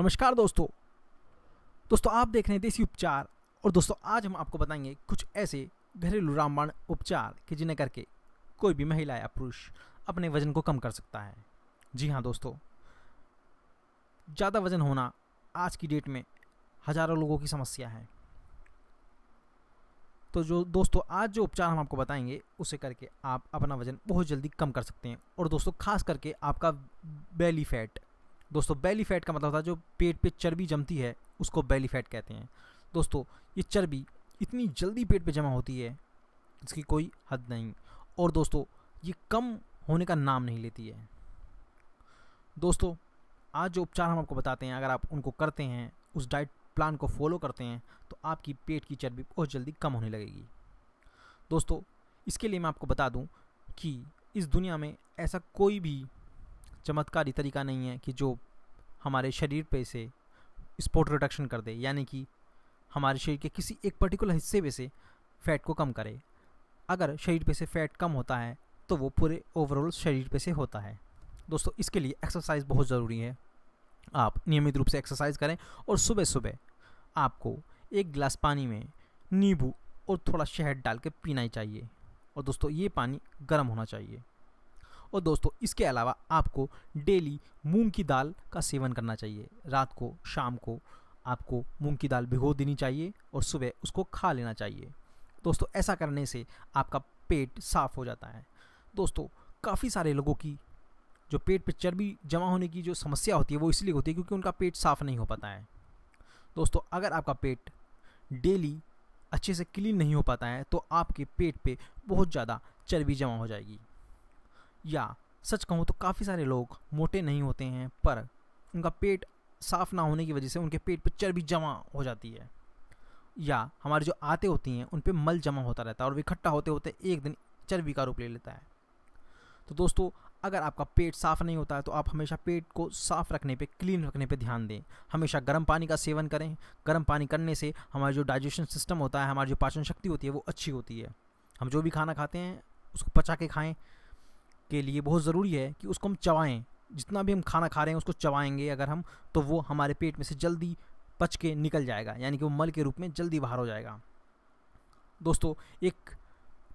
नमस्कार दोस्तों दोस्तों आप देख रहे हैं देसी उपचार और दोस्तों आज हम आपको बताएंगे कुछ ऐसे घरेलू रामबाण उपचार कि जिन्हें करके कोई भी महिला या पुरुष अपने वजन को कम कर सकता है जी हाँ दोस्तों ज़्यादा वजन होना आज की डेट में हज़ारों लोगों की समस्या है तो जो दोस्तों आज जो उपचार हम आपको बताएंगे उसे करके आप अपना वज़न बहुत जल्दी कम कर सकते हैं और दोस्तों खास करके आपका बेली फैट दोस्तों बैली फैट का मतलब होता है जो पेट पे चर्बी जमती है उसको बैली फैट कहते हैं दोस्तों ये चर्बी इतनी जल्दी पेट पे जमा होती है इसकी कोई हद नहीं और दोस्तों ये कम होने का नाम नहीं लेती है दोस्तों आज जो उपचार हम आपको बताते हैं अगर आप उनको करते हैं उस डाइट प्लान को फॉलो करते हैं तो आपकी पेट की चर्बी बहुत जल्दी कम होने लगेगी दोस्तों इसके लिए मैं आपको बता दूं कि इस दुनिया में ऐसा कोई भी चमत्कारी तरीका नहीं है कि जो हमारे शरीर पे से स्पोर्ट रिडक्शन कर दे यानी कि हमारे शरीर के किसी एक पर्टिकुलर हिस्से पे से फ़ैट को कम करे अगर शरीर पे से फ़ैट कम होता है तो वो पूरे ओवरऑल शरीर पे से होता है दोस्तों इसके लिए एक्सरसाइज बहुत ज़रूरी है आप नियमित रूप से एक्सरसाइज करें और सुबह सुबह आपको एक गिलास पानी में नींबू और थोड़ा शहद डाल के पीना ही चाहिए और दोस्तों ये पानी गर्म होना चाहिए और दोस्तों इसके अलावा आपको डेली मूंग की दाल का सेवन करना चाहिए रात को शाम को आपको मूंग की दाल भिगो देनी चाहिए और सुबह उसको खा लेना चाहिए दोस्तों ऐसा करने से आपका पेट साफ हो जाता है दोस्तों काफ़ी सारे लोगों की जो पेट पर चर्बी जमा होने की जो समस्या होती है वो इसलिए होती है क्योंकि उनका पेट साफ़ नहीं हो पाता है दोस्तों अगर आपका पेट डेली अच्छे से क्लीन नहीं हो पाता है तो आपके पेट पे बहुत ज़्यादा चर्बी जमा हो जाएगी या सच कहूँ तो काफ़ी सारे लोग मोटे नहीं होते हैं पर उनका पेट साफ़ ना होने की वजह से उनके पेट पर चर्बी जमा हो जाती है या हमारी जो आते होती हैं उन पर मल जमा होता रहता है और वे इकट्ठा होते होते एक दिन चर्बी का रूप ले लेता है तो दोस्तों अगर आपका पेट साफ़ नहीं होता है तो आप हमेशा पेट को साफ़ रखने पे क्लीन रखने पे ध्यान दें हमेशा गर्म पानी का सेवन करें गर्म पानी करने से हमारा जो डाइजेशन सिस्टम होता है हमारी जो पाचन शक्ति होती है वो अच्छी होती है हम जो भी खाना खाते हैं उसको पचा के खाएँ के लिए बहुत ज़रूरी है कि उसको हम चबाएँ जितना भी हम खाना खा रहे हैं उसको चबाएँगे अगर हम तो वो हमारे पेट में से जल्दी पच के निकल जाएगा यानी कि वो मल के रूप में जल्दी बाहर हो जाएगा दोस्तों एक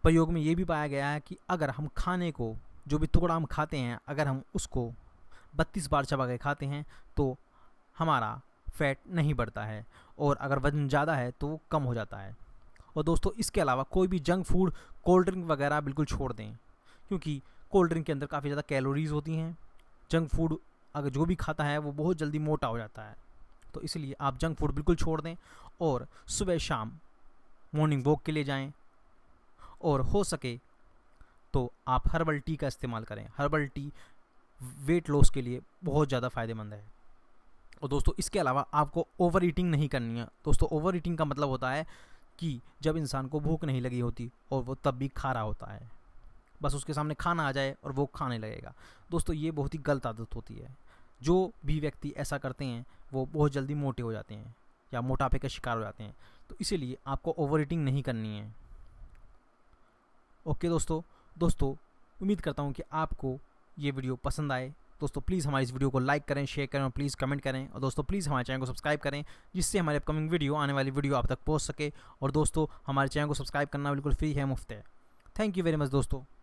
प्रयोग में ये भी पाया गया है कि अगर हम खाने को जो भी टुकड़ा हम खाते हैं अगर हम उसको बत्तीस बार चबा के खाते हैं तो हमारा फैट नहीं बढ़ता है और अगर वज़न ज़्यादा है तो वो कम हो जाता है और दोस्तों इसके अलावा कोई भी जंक फूड कोल्ड ड्रिंक वगैरह बिल्कुल छोड़ दें क्योंकि कोल्ड ड्रिंक के अंदर काफ़ी ज़्यादा कैलोरीज होती हैं जंक फूड अगर जो भी खाता है वो बहुत जल्दी मोटा हो जाता है तो इसलिए आप जंक फूड बिल्कुल छोड़ दें और सुबह शाम मॉर्निंग वॉक के लिए जाएं और हो सके तो आप हर्बल टी का इस्तेमाल करें हर्बल टी वेट लॉस के लिए बहुत ज़्यादा फ़ायदेमंद है और दोस्तों इसके अलावा आपको ओवर ईटिंग नहीं करनी है दोस्तों ओवर ईटिंग का मतलब होता है कि जब इंसान को भूख नहीं लगी होती और वो तब भी खा रहा होता है बस उसके सामने खाना आ जाए और वो खाने लगेगा दोस्तों ये बहुत ही गलत आदत होती है जो भी व्यक्ति ऐसा करते हैं वो बहुत जल्दी मोटे हो जाते हैं या मोटापे का शिकार हो जाते हैं तो इसीलिए आपको ओवर ईटिंग नहीं करनी है ओके दोस्तों दोस्तों उम्मीद करता हूँ कि आपको ये वीडियो पसंद आए दोस्तों प्लीज़ हमारे इस वीडियो को लाइक करें शेयर करें और प्लीज़ कमेंट करें और दोस्तों प्लीज़ हमारे चैनल को सब्सक्राइब करें जिससे हमारे अपकमिंग वीडियो आने वाली वीडियो आप तक पहुँच सके और दोस्तों हमारे चैनल को सब्सक्राइब करना बिल्कुल फ्री है मुफ्त है थैंक यू वेरी मच दोस्तों